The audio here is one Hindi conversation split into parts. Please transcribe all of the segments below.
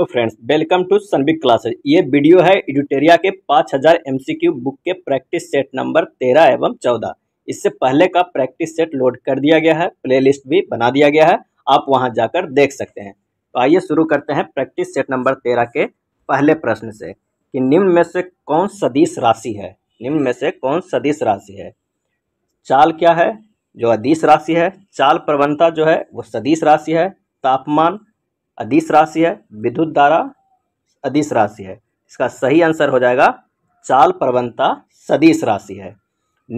तो फ्रेंड्स वेलकम टू सनबिक क्लासेस ये वीडियो है एडिटेरिया के 5000 एमसीक्यू बुक के प्रैक्टिस सेट नंबर 13 एवं 14 इससे पहले का प्रैक्टिस सेट लोड कर दिया गया है प्लेलिस्ट भी बना दिया गया है आप वहां जाकर देख सकते हैं तो आइए शुरू करते हैं प्रैक्टिस सेट नंबर 13 के पहले प्रश्न से कि निम्न में से कौन सदीश राशि है निम्न में से कौन सदीश राशि है चाल क्या है जो अदिश राशि है चाल प्रवणता जो है वो सदीश राशि है तापमान अधिस राशि है विद्युत धारा अधिस राशि है इसका सही आंसर हो जाएगा चाल प्रवणता सदीश राशि है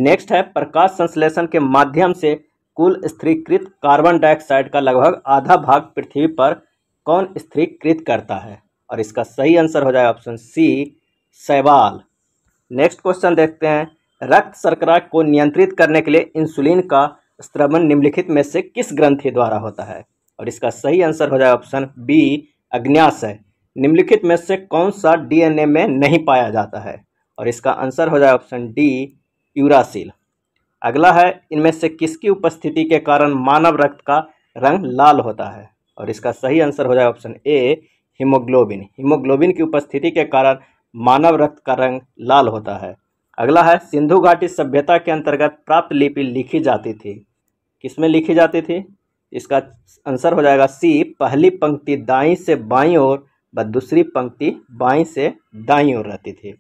नेक्स्ट है प्रकाश संश्लेषण के माध्यम से कुल स्थिरीकृत कार्बन डाइऑक्साइड का लगभग आधा भाग पृथ्वी पर कौन स्थिरीकृत करता है और इसका सही आंसर हो जाएगा ऑप्शन सी सैवाल नेक्स्ट क्वेश्चन देखते हैं रक्त शर्करा को नियंत्रित करने के लिए इंसुलिन का स्त्रवण निम्नलिखित में से किस ग्रंथि द्वारा होता है और इसका सही आंसर हो जाएगा ऑप्शन बी अग्न्याशय निम्नलिखित में से कौन सा डीएनए में नहीं पाया जाता है और इसका आंसर हो जाएगा ऑप्शन डी यूरासिल अगला है इनमें से किसकी उपस्थिति के कारण मानव रक्त का रंग लाल होता है और इसका सही आंसर हो जाएगा ऑप्शन ए हीमोग्लोबिन हीमोग्लोबिन की उपस्थिति के कारण मानव रक्त का रंग लाल होता है अगला है सिंधु घाटी सभ्यता के अंतर्गत प्राप्त लिपि लिखी जाती थी किसमें लिखी जाती थी इसका आंसर हो जाएगा सी पहली पंक्ति दाई से बाई और व दूसरी पंक्ति बाई से दाई और रहती थी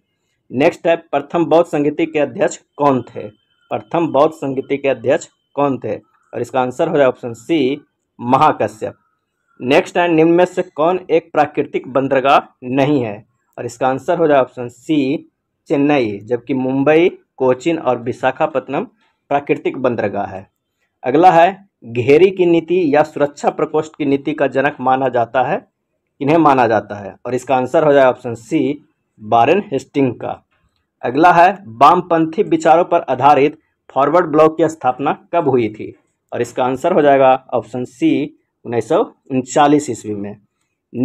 नेक्स्ट है प्रथम बौद्ध संगीति के अध्यक्ष कौन थे प्रथम बौद्ध संगीति के अध्यक्ष कौन थे और इसका आंसर हो जाएगा ऑप्शन सी महाकश्यप नेक्स्ट है निम्न में से कौन एक प्राकृतिक बंदरगाह नहीं है और इसका आंसर हो जाएगा ऑप्शन सी चेन्नई जबकि मुंबई कोचिन और विशाखापट्टनम प्राकृतिक बंदरगाह है अगला है घेरी की नीति या सुरक्षा प्रकोष्ठ की नीति का जनक माना जाता है इन्हें माना जाता है और इसका आंसर हो जाएगा ऑप्शन सी बारेन हेस्टिंग का अगला है वामपंथी विचारों पर आधारित फॉरवर्ड ब्लॉक की स्थापना कब हुई थी और इसका आंसर हो जाएगा ऑप्शन सी उन्नीस ईस्वी में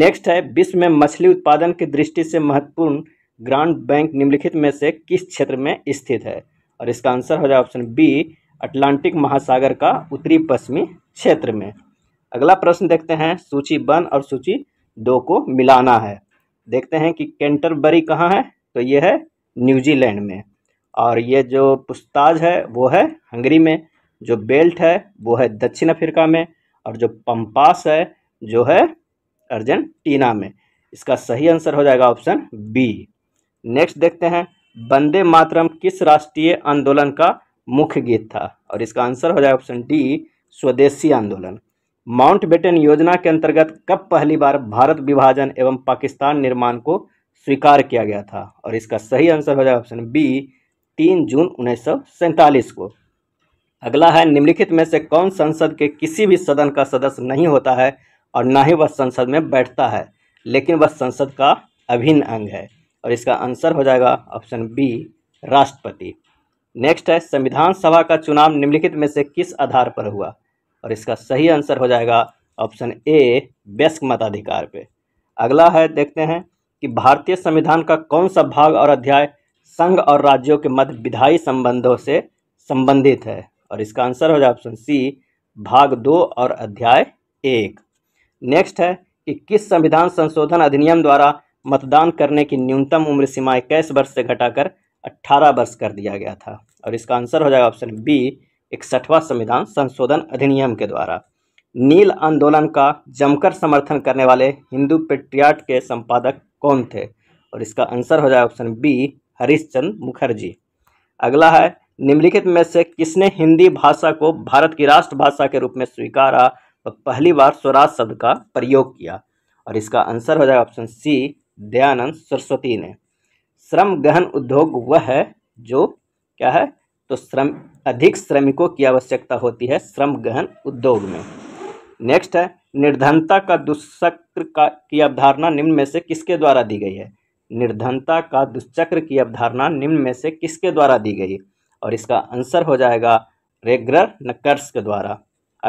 नेक्स्ट है विश्व में मछली उत्पादन की दृष्टि से महत्वपूर्ण ग्रांड बैंक निम्नलिखित में से किस क्षेत्र में स्थित है और इसका आंसर हो जाएगा ऑप्शन बी अटलांटिक महासागर का उत्तरी पश्चिमी क्षेत्र में अगला प्रश्न देखते हैं सूची वन और सूची दो को मिलाना है देखते हैं कि कैंटरबरी कहाँ है तो ये है न्यूजीलैंड में और ये जो पुस्ताज है वो है हंगरी में जो बेल्ट है वो है दक्षिण अफ्रीका में और जो पंपास है जो है अर्जेंटीना में इसका सही आंसर हो जाएगा ऑप्शन बी नेक्स्ट देखते हैं बंदे मातरम किस राष्ट्रीय आंदोलन का मुख्य गीत था और इसका आंसर हो जाए ऑप्शन डी स्वदेशी आंदोलन माउंट बेटन योजना के अंतर्गत कब पहली बार भारत विभाजन एवं पाकिस्तान निर्माण को स्वीकार किया गया था और इसका सही आंसर हो जाए ऑप्शन बी तीन जून उन्नीस को अगला है निम्नलिखित में से कौन संसद के किसी भी सदन का सदस्य नहीं होता है और ना ही वह संसद में बैठता है लेकिन वह संसद का अभिन्न अंग है और इसका आंसर हो जाएगा ऑप्शन बी राष्ट्रपति नेक्स्ट है संविधान सभा का चुनाव निम्नलिखित में से किस आधार पर हुआ और इसका सही आंसर हो जाएगा ऑप्शन ए व्यस्क मताधिकार पे अगला है देखते हैं कि भारतीय संविधान का कौन सा भाग और अध्याय संघ और राज्यों के मध्य विधायी संबंधों से संबंधित है और इसका आंसर हो जाए ऑप्शन सी भाग दो और अध्याय एक नेक्स्ट है कि किस संविधान संशोधन अधिनियम द्वारा मतदान करने की न्यूनतम उम्र सीमाएँ इक्कीस वर्ष से घटाकर 18 वर्ष कर दिया गया था और इसका आंसर हो जाएगा ऑप्शन बी इकसठवां संविधान संशोधन अधिनियम के द्वारा नील आंदोलन का जमकर समर्थन करने वाले हिंदू पेट्रियाट के संपादक कौन थे और इसका आंसर हो जाएगा ऑप्शन बी हरिश्चंद्र मुखर्जी अगला है निम्नलिखित में से किसने हिंदी भाषा को भारत की राष्ट्रभाषा के रूप में स्वीकारा और पहली बार स्वराज शब्द का प्रयोग किया और इसका आंसर हो जाएगा ऑप्शन सी दयानंद सरस्वती ने श्रम गहन उद्योग वह है जो क्या है तो श्रम अधिक श्रमिकों की आवश्यकता होती है श्रम गहन उद्योग में नेक्स्ट है निर्धनता का दुष्चक्र का की अवधारणा निम्न में से किसके द्वारा दी गई है निर्धनता का दुष्चक्र की अवधारणा निम्न में से किसके द्वारा दी गई और इसका आंसर हो जाएगा रेग्रर नकर्स के द्वारा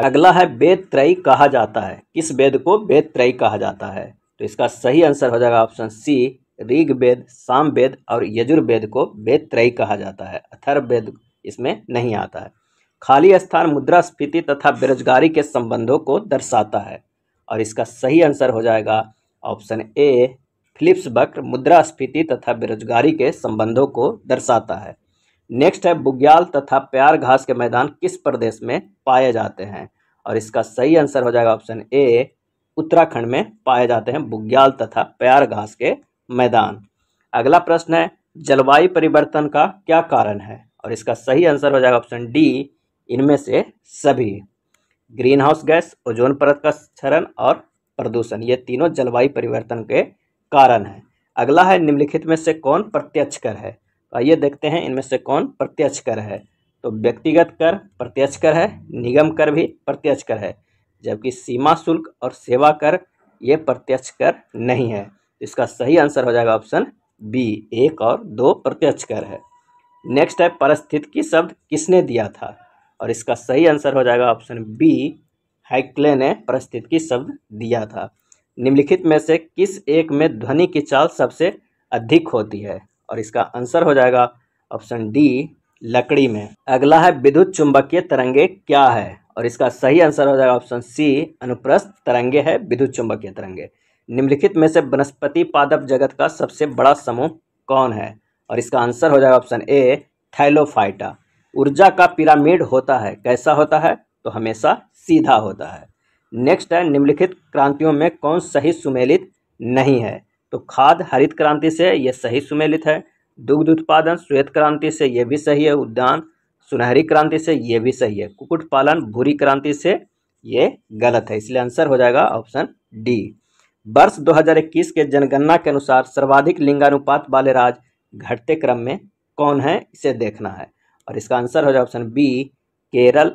अगला है वेद त्रयी कहा जाता है किस वेद को वेद त्रयी कहा जाता है तो इसका सही आंसर हो जाएगा ऑप्शन सी ऋग्वेद सामवेद और यजुर्वेद को वेद त्रय कहा जाता है अथर्वेद इसमें नहीं आता है खाली स्थान मुद्रास्फीति तथा बेरोजगारी के संबंधों को दर्शाता है और इसका सही आंसर हो जाएगा ऑप्शन ए फिलिप्स वक्र मुद्रास्फीति तथा बेरोजगारी के संबंधों को दर्शाता है नेक्स्ट है बुग्याल तथा प्यार घास के मैदान किस प्रदेश में पाए जाते हैं और इसका सही आंसर हो जाएगा ऑप्शन ए उत्तराखंड में पाए जाते हैं बुग्याल तथा प्यार घास के मैदान अगला प्रश्न है जलवायु परिवर्तन का क्या कारण है और इसका सही आंसर हो जाएगा ऑप्शन डी इनमें से सभी ग्रीन हाउस गैस ओजोन परत का क्षरण और प्रदूषण ये तीनों जलवायु परिवर्तन के कारण हैं अगला है निम्नलिखित में से कौन प्रत्यक्ष कर है तो आइए देखते हैं इनमें से कौन प्रत्यक्ष कर है तो व्यक्तिगत कर प्रत्यक्ष कर है निगम कर भी प्रत्यक्ष कर है जबकि सीमा शुल्क और सेवा कर ये प्रत्यक्ष कर नहीं है इसका सही आंसर हो जाएगा ऑप्शन बी एक और दो प्रत्यक्ष कर है नेक्स्ट है परिस्थितिकी शब्द किसने दिया था और इसका सही आंसर हो जाएगा ऑप्शन बी हाइक्ले ने परिस्थितिकी शब्द दिया था निम्नलिखित में से किस एक में ध्वनि की चाल सबसे अधिक होती है और इसका आंसर हो जाएगा ऑप्शन डी लकड़ी में अगला है विद्युत चुंबकीय तरंगे क्या है और इसका सही आंसर हो जाएगा ऑप्शन सी अनुप्रस्थ तरंगे है विद्युत चुंबकीय तरंगे निम्नलिखित में से वनस्पति पादप जगत का सबसे बड़ा समूह कौन है और इसका आंसर हो जाएगा ऑप्शन ए थैलोफाइटा ऊर्जा का पिरामिड होता है कैसा होता है तो हमेशा सीधा होता है नेक्स्ट है निम्नलिखित क्रांतियों में कौन सही सुमेलित नहीं है तो खाद हरित क्रांति से यह सही सुमेलित है दुग्ध उत्पादन श्वेत क्रांति से यह भी सही है उद्यान सुनहरी क्रांति से यह भी सही है कुकुट पालन भूरी क्रांति से ये गलत है इसलिए आंसर हो जाएगा ऑप्शन डी वर्ष 2021 के जनगणना के अनुसार सर्वाधिक लिंगानुपात वाले राज्य घटते क्रम में कौन है इसे देखना है और इसका आंसर हो जाए ऑप्शन बी केरल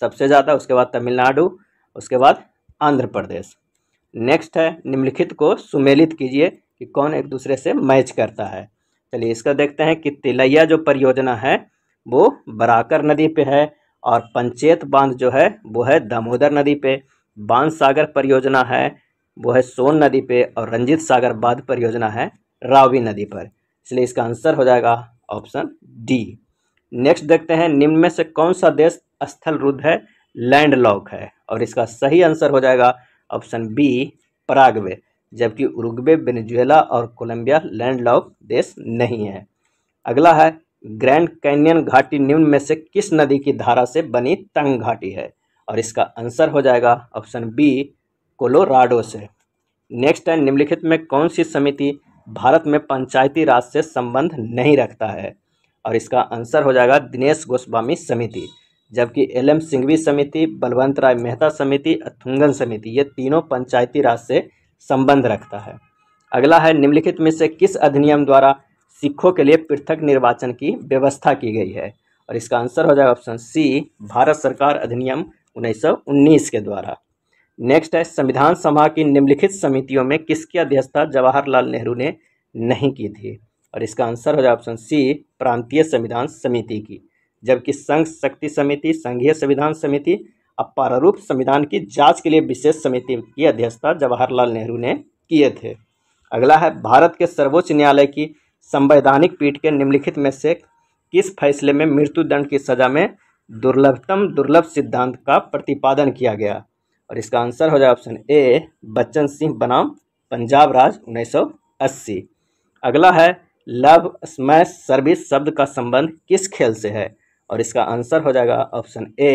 सबसे ज़्यादा उसके बाद तमिलनाडु उसके बाद आंध्र प्रदेश नेक्स्ट है निम्नलिखित को सुमेलित कीजिए कि कौन एक दूसरे से मैच करता है चलिए इसका देखते हैं कि तिलैया जो परियोजना है वो बराकर नदी पे है और पंचेत बांध जो है वो है दामोदर नदी पे बांध सागर परियोजना है वो है सोन नदी पे और रंजीत सागर बांध परियोजना है रावी नदी पर इसलिए इसका आंसर हो जाएगा ऑप्शन डी नेक्स्ट देखते हैं निम्न में से कौन सा देश स्थल रुद्ध है लैंड लॉक है और इसका सही आंसर हो जाएगा ऑप्शन बी परागवे जबकि उरुग्वे वेनेजुएला और कोलंबिया लैंड लॉक देश नहीं है अगला है ग्रैंड कैनियन घाटी निम्न में से किस नदी की धारा से बनी तंग घाटी है और इसका आंसर हो जाएगा ऑप्शन बी कोलोराडो से नेक्स्ट है निम्नलिखित में कौन सी समिति भारत में पंचायती राज से संबंध नहीं रखता है और इसका आंसर हो जाएगा दिनेश गोस्वामी समिति जबकि एल एम सिंघवी समिति बलवंत राय मेहता समिति अथुंगन समिति ये तीनों पंचायती राज से संबंध रखता है अगला है निम्नलिखित में से किस अधिनियम द्वारा सिखों के लिए पृथक निर्वाचन की व्यवस्था की गई है और इसका आंसर हो जाएगा ऑप्शन सी भारत सरकार अधिनियम 1919 के द्वारा नेक्स्ट है संविधान सभा की निम्नलिखित समितियों में किसकी अध्यक्षता जवाहरलाल नेहरू ने नहीं की थी और इसका आंसर हो जाए ऑप्शन सी प्रांतीय संविधान समिति की जबकि संघ शक्ति समिति संघीय संविधान समिति और प्रारूप संविधान की जांच के लिए विशेष समिति की अध्यक्षता जवाहरलाल नेहरू ने किए थे अगला है भारत के सर्वोच्च न्यायालय की संवैधानिक पीठ के निम्नलिखित में से किस फैसले में मृत्युदंड की सजा में दुर्लभतम दुर्लभ सिद्धांत का प्रतिपादन किया गया और इसका आंसर हो जाए ऑप्शन ए बच्चन सिंह बनाम पंजाब राज 1980 अगला है लव स्मैश सर्विस शब्द का संबंध किस खेल से है और इसका आंसर हो जाएगा ऑप्शन ए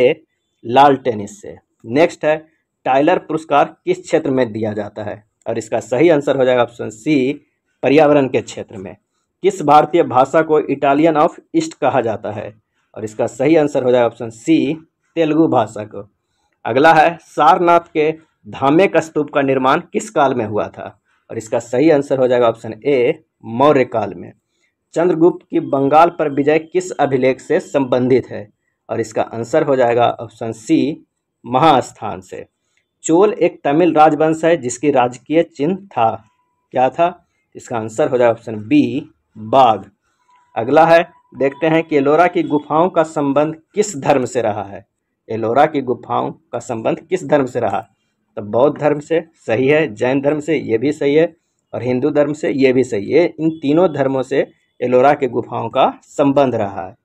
लाल टेनिस से नेक्स्ट है टाइलर पुरस्कार किस क्षेत्र में दिया जाता है और इसका सही आंसर हो जाएगा ऑप्शन सी पर्यावरण के क्षेत्र में किस भारतीय भाषा को इटालियन ऑफ ईस्ट कहा जाता है और इसका सही आंसर हो जाएगा ऑप्शन सी तेलुगु भाषा को अगला है सारनाथ के धामे का स्तूप का निर्माण किस काल में हुआ था और इसका सही आंसर हो जाएगा ऑप्शन ए मौर्य काल में चंद्रगुप्त की बंगाल पर विजय किस अभिलेख से संबंधित है और इसका आंसर हो जाएगा ऑप्शन सी महास्थान से चोल एक तमिल राजवंश है जिसकी राजकीय चिन्ह था क्या था इसका आंसर हो जाएगा ऑप्शन बी बाघ अगला है देखते हैं कि एलोरा की गुफाओं का संबंध किस धर्म से रहा है एलोरा की गुफाओं का संबंध किस धर्म से रहा तो बौद्ध धर्म से सही है जैन धर्म से ये भी सही है और हिंदू धर्म से ये भी सही है इन तीनों धर्मों से एलोरा की गुफाओं का संबंध रहा है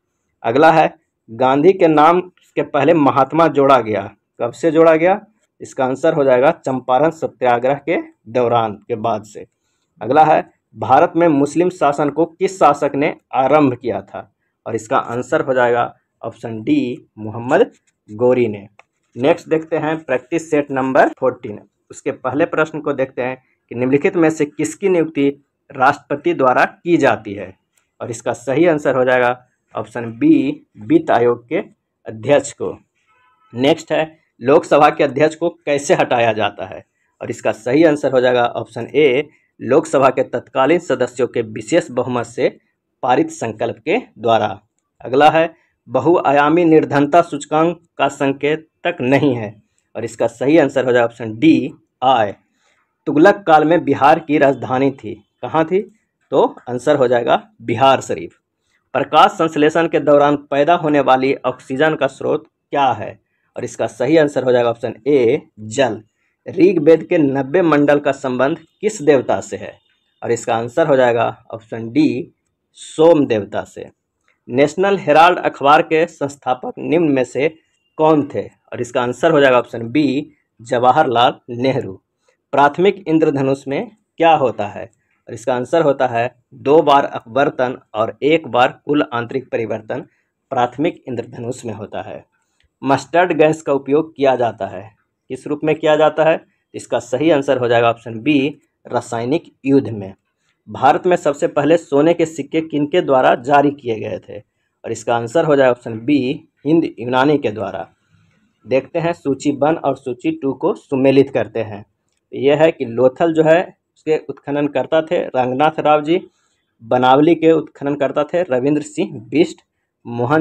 अगला है गांधी के नाम के पहले महात्मा जोड़ा गया कब से जोड़ा गया इसका आंसर हो जाएगा चंपारण सत्याग्रह के दौरान के बाद से अगला है भारत में मुस्लिम शासन को किस शासक ने आरंभ किया था और इसका आंसर हो जाएगा ऑप्शन डी मोहम्मद गोरी ने नेक्स्ट देखते हैं प्रैक्टिस सेट नंबर फोर्टीन उसके पहले प्रश्न को देखते हैं कि निम्नलिखित में से किसकी नियुक्ति राष्ट्रपति द्वारा की जाती है और इसका सही आंसर हो जाएगा ऑप्शन बी वित्त आयोग के अध्यक्ष को नेक्स्ट है लोकसभा के अध्यक्ष को कैसे हटाया जाता है और इसका सही आंसर हो जाएगा ऑप्शन ए लोकसभा के तत्कालीन सदस्यों के विशेष बहुमत से पारित संकल्प के द्वारा अगला है बहुआयामी निर्धनता सूचकांक का संकेतक नहीं है और इसका सही आंसर हो जाएगा ऑप्शन डी आय तुगलक काल में बिहार की राजधानी थी कहाँ थी तो आंसर हो जाएगा बिहार शरीफ प्रकाश संश्लेषण के दौरान पैदा होने वाली ऑक्सीजन का स्रोत क्या है और इसका सही आंसर हो जाएगा ऑप्शन ए जल ऋग्वेद के नब्बे मंडल का संबंध किस देवता से है और इसका आंसर हो जाएगा ऑप्शन डी सोम देवता से नेशनल हेराल्ड अखबार के संस्थापक निम्न में से कौन थे और इसका आंसर हो जाएगा ऑप्शन बी जवाहरलाल नेहरू प्राथमिक इंद्रधनुष में क्या होता है और इसका आंसर होता है दो बार अपवर्तन और एक बार कुल आंतरिक परिवर्तन प्राथमिक इंद्रधनुष में होता है मस्टर्ड गैस का उपयोग किया जाता है किस रूप में किया जाता है इसका सही आंसर हो जाएगा ऑप्शन बी रासायनिक युद्ध में भारत में सबसे पहले सोने के सिक्के किनके द्वारा जारी किए गए थे और इसका आंसर हो जाए ऑप्शन बी हिंद यूनानी के द्वारा देखते हैं सूची वन और सूची टू को सुमेलित करते हैं यह है कि लोथल जो है उसके उत्खननकर्ता थे रंगनाथ राव जी बनावली के उत्खननकर्ता थे रविंद्र सिंह बिष्ट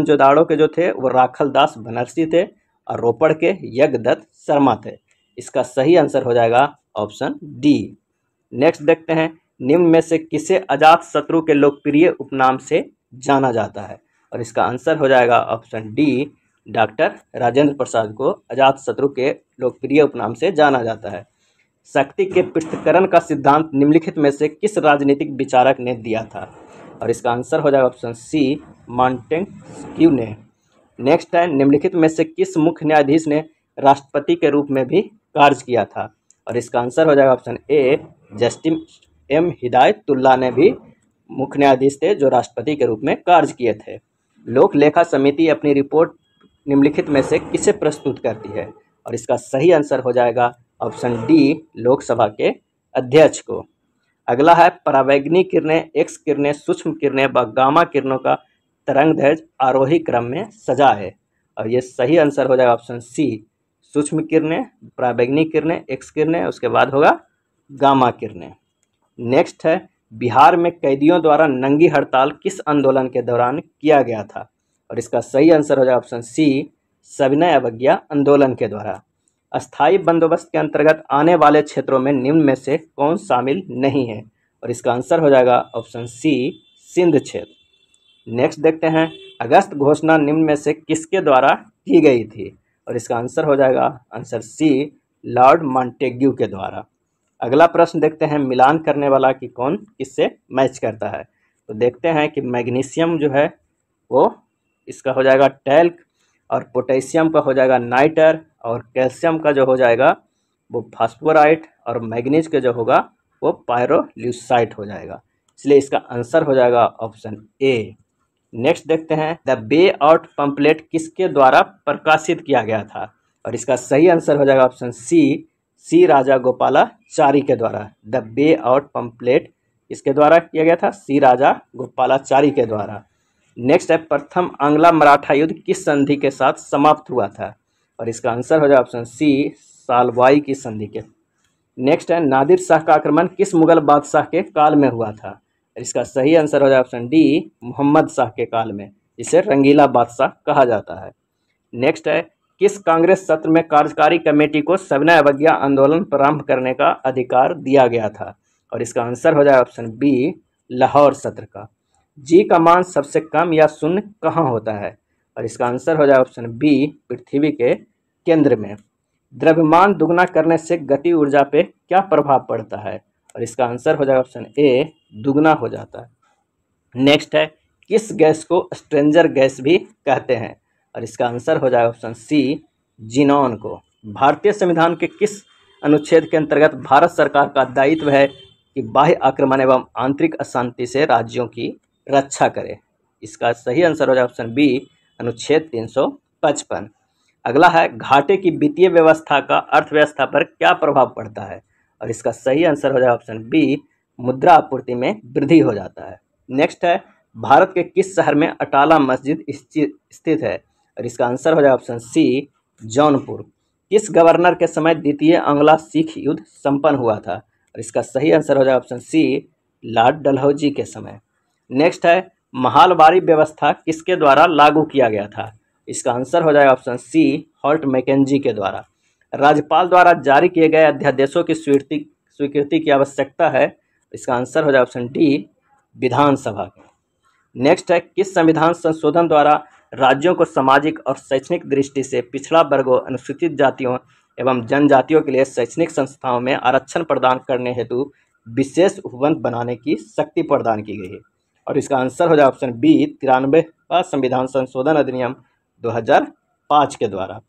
जोदाड़ो के जो थे वो राखल दास बनर्सी थे और रोपड़ के यज्ञदत्त शर्मा थे इसका सही आंसर हो जाएगा ऑप्शन डी नेक्स्ट देखते हैं निम्न में से किसे अजात शत्रु के लोकप्रिय उपनाम से जाना जाता है और इसका आंसर हो जाएगा option D doctor Rajendra Prasad को अजात शत्रु के लोकप्रिय उपनाम से जाना जाता है शक्ति के पृथकरण का सिद्धांत निम्नलिखित में से किस राजनीतिक विचारक ने दिया था और इसका आंसर हो जाएगा ऑप्शन सी क्यू ने नेक्स्ट है निम्नलिखित में से किस मुख्य न्यायाधीश ने राष्ट्रपति के रूप में भी कार्य किया था और इसका आंसर हो जाएगा option A justice M Hidayatullah ने भी मुख्य न्यायाधीश थे जो राष्ट्रपति के रूप में कार्य किए थे लोक लेखा समिति अपनी रिपोर्ट निम्नलिखित में से किसे प्रस्तुत करती है और इसका सही आंसर हो जाएगा ऑप्शन डी लोकसभा के अध्यक्ष को अगला है परावैग्नि किरणें एक्स किरणें सूक्ष्म किरणें व गामा किरणों का तरंग दैर्ज आरोही क्रम में सजा है और ये सही आंसर हो जाएगा ऑप्शन सी सूक्ष्म किरणें परावैग्नि किरणें एक्स किरणें उसके बाद होगा गामा किरणें नेक्स्ट है बिहार में कैदियों द्वारा नंगी हड़ताल किस आंदोलन के दौरान किया गया था और इसका सही आंसर हो जाए ऑप्शन सी सविनय अवज्ञा आंदोलन के द्वारा अस्थायी बंदोबस्त के अंतर्गत आने वाले क्षेत्रों में निम्न में से कौन शामिल नहीं है और इसका आंसर हो जाएगा ऑप्शन सी सिंध क्षेत्र नेक्स्ट देखते हैं अगस्त घोषणा निम्न में से किसके द्वारा की गई थी और इसका आंसर हो जाएगा आंसर सी लॉर्ड मॉन्टेग्यू के द्वारा अगला प्रश्न देखते हैं मिलान करने वाला कि कौन किससे मैच करता है तो देखते हैं कि मैग्नीशियम जो है वो इसका हो जाएगा टैल्क और पोटेशियम का हो जाएगा नाइटर और कैल्शियम का जो हो जाएगा वो फास्फोराइट और मैग्नीज का जो होगा वो पायरोल्यूसाइट हो जाएगा इसलिए इसका आंसर हो जाएगा ऑप्शन ए नेक्स्ट देखते हैं द बे आउट पम्पलेट किसके द्वारा प्रकाशित किया गया था और इसका सही आंसर हो जाएगा ऑप्शन सी सी राजा गोपालाचारी के द्वारा द बे आउट पम्पलेट इसके द्वारा किया गया था सी राजा गोपालाचारी के द्वारा नेक्स्ट है प्रथम आंग्ला मराठा युद्ध किस संधि के साथ समाप्त हुआ था और इसका आंसर हो जाए ऑप्शन सी सालवाई की संधि के नेक्स्ट है नादिर शाह का आक्रमण किस मुगल बादशाह के काल में हुआ था इसका सही आंसर हो जाए ऑप्शन डी मोहम्मद शाह के काल में इसे रंगीला बादशाह कहा जाता है नेक्स्ट है किस कांग्रेस सत्र में कार्यकारी कमेटी को सविनय अवज्ञा आंदोलन प्रारंभ करने का अधिकार दिया गया था और इसका आंसर हो जाए ऑप्शन बी लाहौर सत्र का जी का मान सबसे कम या शून्य कहाँ होता है और इसका आंसर हो जाए ऑप्शन बी पृथ्वी के केंद्र में द्रव्यमान दुगना करने से गति ऊर्जा पे क्या प्रभाव पड़ता है और इसका आंसर हो जाए ऑप्शन ए दुगना हो जाता है नेक्स्ट है किस गैस को स्ट्रेंजर गैस भी कहते हैं और इसका आंसर हो जाएगा ऑप्शन सी जिनॉन को भारतीय संविधान के किस अनुच्छेद के अंतर्गत भारत सरकार का दायित्व है कि बाह्य आक्रमण एवं आंतरिक अशांति से राज्यों की रक्षा करे इसका सही आंसर हो जाए ऑप्शन बी अनुच्छेद 355 अगला है घाटे की वित्तीय व्यवस्था का अर्थव्यवस्था पर क्या प्रभाव पड़ता है और इसका सही आंसर हो जाए ऑप्शन बी मुद्रा आपूर्ति में वृद्धि हो जाता है नेक्स्ट है भारत के किस शहर में अटाला मस्जिद स्थित है और इसका आंसर हो जाएगा ऑप्शन सी जौनपुर किस गवर्नर के समय द्वितीय अंग्ला सिख युद्ध संपन्न हुआ था और इसका सही आंसर हो जाएगा ऑप्शन सी लॉर्ड डलहौजी के समय नेक्स्ट है महालवारी व्यवस्था किसके द्वारा लागू किया गया था इसका आंसर हो जाएगा ऑप्शन सी हॉल्ट मैकेजी के द्वारा राज्यपाल द्वारा जारी किए गए अध्यादेशों की स्वीकृति स्वीकृति की आवश्यकता है इसका आंसर हो जाए ऑप्शन डी विधानसभा के नेक्स्ट है किस संविधान संशोधन द्वारा राज्यों को सामाजिक और शैक्षणिक दृष्टि से पिछड़ा वर्गों अनुसूचित जातियों एवं जनजातियों के लिए शैक्षणिक संस्थाओं में आरक्षण प्रदान करने हेतु विशेष उपबंध बनाने की शक्ति प्रदान की गई है और इसका आंसर हो जाए ऑप्शन बी तिरानवेवा संविधान संशोधन अधिनियम 2005 के द्वारा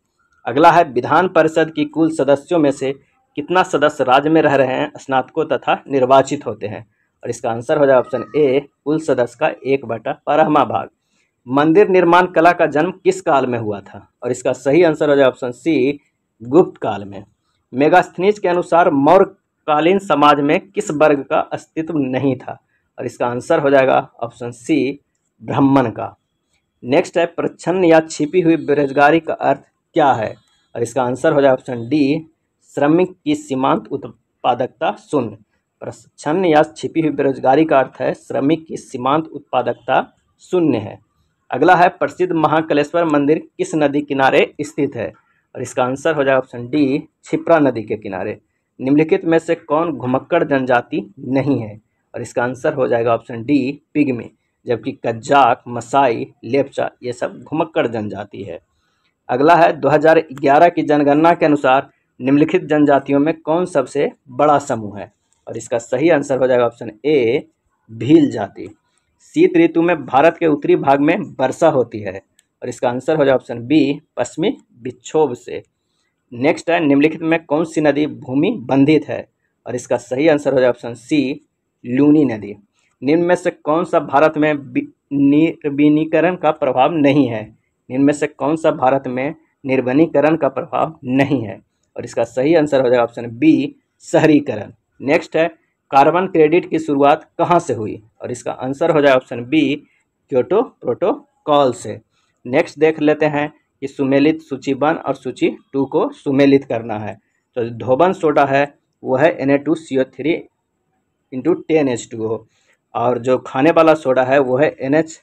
अगला है विधान परिषद की कुल सदस्यों में से कितना सदस्य राज्य में रह रहे हैं स्नातकों तथा निर्वाचित होते हैं और इसका आंसर हो जाए ऑप्शन ए कुल सदस्य का एक बटा बारहवा भाग मंदिर निर्माण कला का जन्म किस काल में हुआ था और इसका सही आंसर हो जाए ऑप्शन सी गुप्त काल में मेगास्थनीज के अनुसार मौर्यकालीन समाज में किस वर्ग का अस्तित्व नहीं था और इसका आंसर हो जाएगा ऑप्शन सी ब्राह्मण का नेक्स्ट है प्रच्छन्न या छिपी हुई बेरोजगारी का अर्थ क्या है और इसका आंसर हो जाए ऑप्शन डी श्रमिक की सीमांत उत्पादकता शून्य प्रच्छन्न या छिपी हुई बेरोजगारी का अर्थ है श्रमिक की सीमांत उत्पादकता शून्य है अगला है प्रसिद्ध महाकलेश्वर मंदिर किस नदी किनारे स्थित है और इसका आंसर हो जाएगा ऑप्शन डी छिप्रा नदी के किनारे निम्नलिखित में से कौन घुमक्कड़ जनजाति नहीं है और इसका आंसर हो जाएगा ऑप्शन डी पिगमी जबकि कज्जाक मसाई लेपचा ये सब घुमक्कड़ जनजाति है अगला है 2011 की जनगणना के अनुसार निम्नलिखित जनजातियों में कौन सबसे बड़ा समूह है और इसका सही आंसर हो जाएगा ऑप्शन ए भील जाति शीत ऋतु में भारत के उत्तरी भाग में वर्षा होती है और इसका आंसर हो जाए ऑप्शन बी पश्चिमी विक्षोभ से नेक्स्ट है निम्नलिखित में कौन सी नदी भूमि बंधित है और इसका सही आंसर हो जाए ऑप्शन सी लूनी नदी निम्न में से कौन सा भारत में निर्वीनीकरण का प्रभाव नहीं है निम्न में से कौन सा भारत में निर्वनीकरण का प्रभाव नहीं है और इसका सही आंसर हो जाएगा ऑप्शन बी शहरीकरण नेक्स्ट है कार्बन क्रेडिट की शुरुआत कहाँ से हुई और इसका आंसर हो जाए ऑप्शन बी क्योटो प्रोटोकॉल से नेक्स्ट देख लेते हैं कि सुमेलित सूची वन और सूची टू को सुमेलित करना है तो धोबन सोडा है वो है N A two C O three into ten H two O और जो खाने वाला सोडा है वो है N H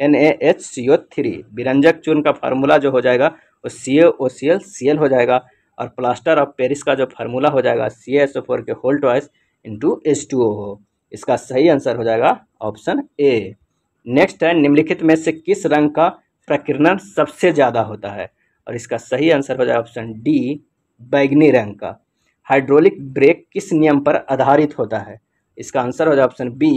N A H C O three विरंजक चूर्ण का फार्मूला जो हो जाएगा वो सी ओ सी एल सी एल हो जाएगा और प्लास्टर ऑफ पेरिस का जो फार्मूला हो जाएगा सी एस ओ फोर के होल्ड टॉयस इंटू एच टू ओ हो इसका सही आंसर हो जाएगा ऑप्शन ए नेक्स्ट है निम्नलिखित में से किस रंग का प्रकीर्णन सबसे ज़्यादा होता है और इसका सही आंसर हो जाएगा ऑप्शन डी बैगनी रंग का हाइड्रोलिक ब्रेक किस नियम पर आधारित होता है इसका आंसर हो जाएगा ऑप्शन बी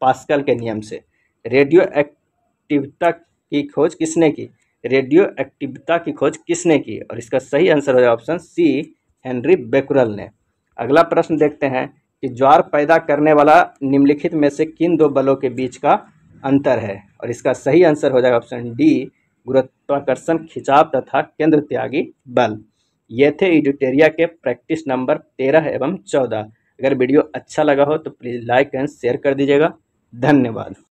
पास्कल के नियम से रेडियो एक्टिवता की खोज किसने की रेडियो एक्टिवता की खोज किसने की और इसका सही आंसर हो जाएगा ऑप्शन सी हेनरी बेकुरल ने अगला प्रश्न देखते हैं कि ज्वार पैदा करने वाला निम्नलिखित में से किन दो बलों के बीच का अंतर है और इसका सही आंसर हो जाएगा ऑप्शन डी गुरुत्वाकर्षण खिंचाव तथा केंद्र त्यागी बल ये थे एडिटेरिया के प्रैक्टिस नंबर तेरह एवं चौदह अगर वीडियो अच्छा लगा हो तो प्लीज़ लाइक एंड शेयर कर दीजिएगा धन्यवाद